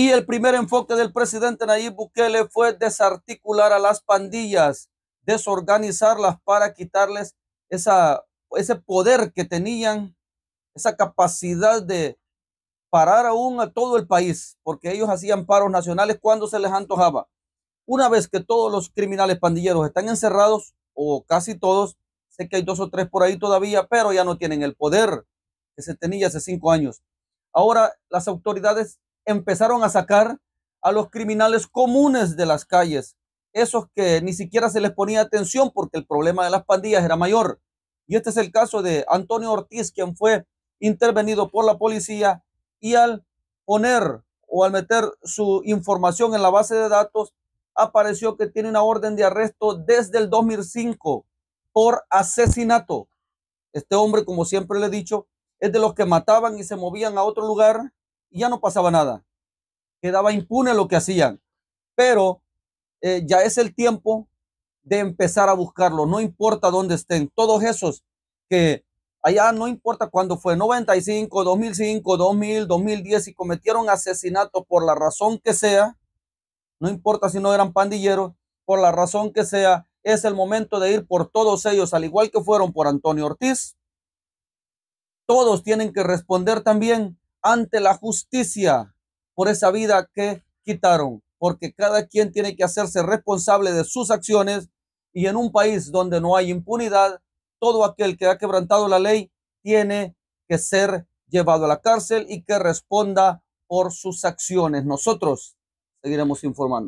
Y el primer enfoque del presidente Nayib Bukele fue desarticular a las pandillas, desorganizarlas para quitarles esa, ese poder que tenían, esa capacidad de parar aún a todo el país, porque ellos hacían paros nacionales cuando se les antojaba. Una vez que todos los criminales pandilleros están encerrados, o casi todos, sé que hay dos o tres por ahí todavía, pero ya no tienen el poder que se tenía hace cinco años. Ahora las autoridades empezaron a sacar a los criminales comunes de las calles, esos que ni siquiera se les ponía atención porque el problema de las pandillas era mayor. Y este es el caso de Antonio Ortiz, quien fue intervenido por la policía y al poner o al meter su información en la base de datos, apareció que tiene una orden de arresto desde el 2005 por asesinato. Este hombre, como siempre le he dicho, es de los que mataban y se movían a otro lugar y ya no pasaba nada. Quedaba impune lo que hacían. Pero eh, ya es el tiempo de empezar a buscarlo, no importa dónde estén, todos esos que allá no importa cuándo fue, 95, 2005, 2000, 2010, y cometieron asesinato por la razón que sea, no importa si no eran pandilleros, por la razón que sea, es el momento de ir por todos ellos, al igual que fueron por Antonio Ortiz. Todos tienen que responder también ante la justicia por esa vida que quitaron, porque cada quien tiene que hacerse responsable de sus acciones y en un país donde no hay impunidad, todo aquel que ha quebrantado la ley tiene que ser llevado a la cárcel y que responda por sus acciones. Nosotros seguiremos informando.